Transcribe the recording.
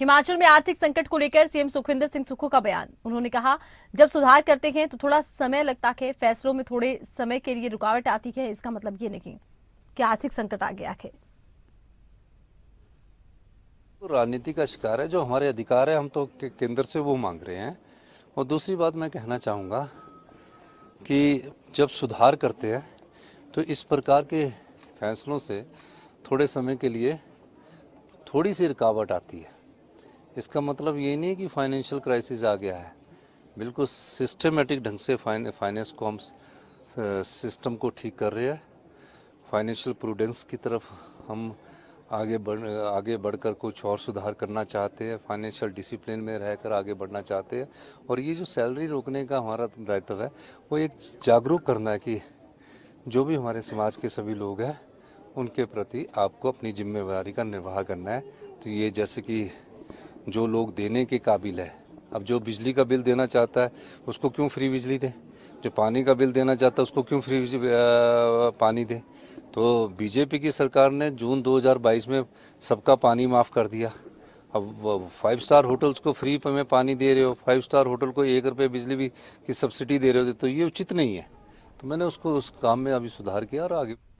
हिमाचल में आर्थिक संकट को लेकर सीएम सुखविंदर सिंह सुक्खू का बयान उन्होंने कहा जब सुधार करते हैं तो थोड़ा समय लगता है फैसलों में थोड़े समय के लिए रुकावट आती है इसका मतलब ये नहीं कि आर्थिक संकट आ गया है तो राजनीति का शिकार है जो हमारे अधिकार है हम तो केंद्र से वो मांग रहे हैं और दूसरी बात मैं कहना चाहूँगा कि जब सुधार करते हैं तो इस प्रकार के फैसलों से थोड़े समय के लिए थोड़ी सी रुकावट आती है इसका मतलब ये नहीं कि फाइनेंशियल क्राइसिस आ गया है बिल्कुल सिस्टमेटिक ढंग से फाइनेंस को हम सिस्टम को ठीक कर रहे हैं फाइनेंशियल प्रूडेंस की तरफ हम आगे बढ़ आगे बढ़कर कुछ और सुधार करना चाहते हैं फाइनेंशियल डिसिप्लिन में रहकर आगे बढ़ना चाहते हैं और ये जो सैलरी रोकने का हमारा दायित्व है वो एक जागरूक करना है कि जो भी हमारे समाज के सभी लोग हैं उनके प्रति आपको अपनी जिम्मेदारी का निर्वाह करना है तो ये जैसे कि जो लोग देने के काबिल है अब जो बिजली का बिल देना चाहता है उसको क्यों फ्री बिजली दें जो पानी का बिल देना चाहता है उसको क्यों फ्री पानी दें तो बीजेपी की सरकार ने जून 2022 में सबका पानी माफ़ कर दिया अब फाइव स्टार होटल्स को फ्री में पानी दे रहे हो फाइव स्टार होटल को एक रुपये बिजली भी की सब्सिडी दे रहे हो तो ये उचित नहीं है तो मैंने उसको उस काम में अभी सुधार किया और आगे